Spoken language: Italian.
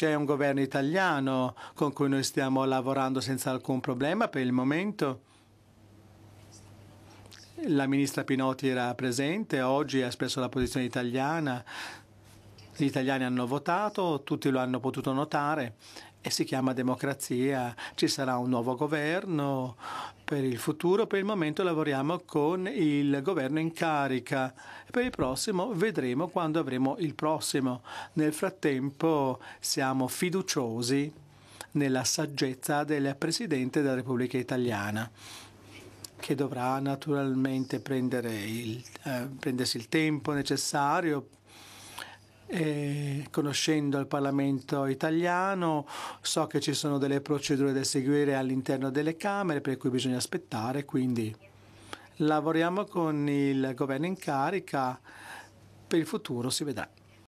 C'è un governo italiano con cui noi stiamo lavorando senza alcun problema per il momento. La ministra Pinotti era presente, oggi ha espresso la posizione italiana. Gli italiani hanno votato, tutti lo hanno potuto notare e si chiama democrazia. Ci sarà un nuovo governo per il futuro per il momento lavoriamo con il governo in carica. Per il prossimo vedremo quando avremo il prossimo. Nel frattempo siamo fiduciosi nella saggezza del Presidente della Repubblica Italiana che dovrà naturalmente prendere il, eh, prendersi il tempo necessario eh, conoscendo il Parlamento italiano so che ci sono delle procedure da seguire all'interno delle Camere per cui bisogna aspettare, quindi lavoriamo con il governo in carica, per il futuro si vedrà.